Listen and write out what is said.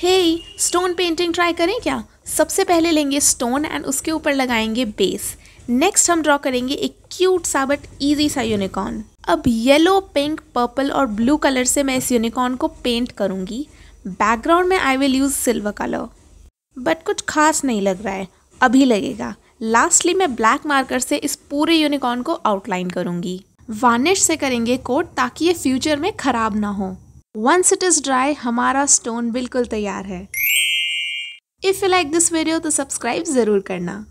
हे stone painting try करें क्या सबसे पहले लेंगे स्टोन एंड उसके ऊपर लगाएंगे बेस नेक्स्ट हम ड्रॉ करेंगे एक क्यूट सा बट ईजी सा यूनिकॉर्न अब येलो पिंक पर्पल और ब्लू कलर से मैं इस यूनिकॉर्न को पेंट करूंगी बैकग्राउंड में I will use silver colour but कुछ खास नहीं लग रहा है अभी लगेगा लास्टली मैं ब्लैक मार्कर से इस पूरे यूनिकॉर्न को आउटलाइन करूँगी वार्निश से करेंगे कोट ताकि ये फ्यूचर में ख़राब ना हो Once इट इज़ ड्राई हमारा स्टोन बिल्कुल तैयार है If you like this video तो सब्सक्राइब ज़रूर करना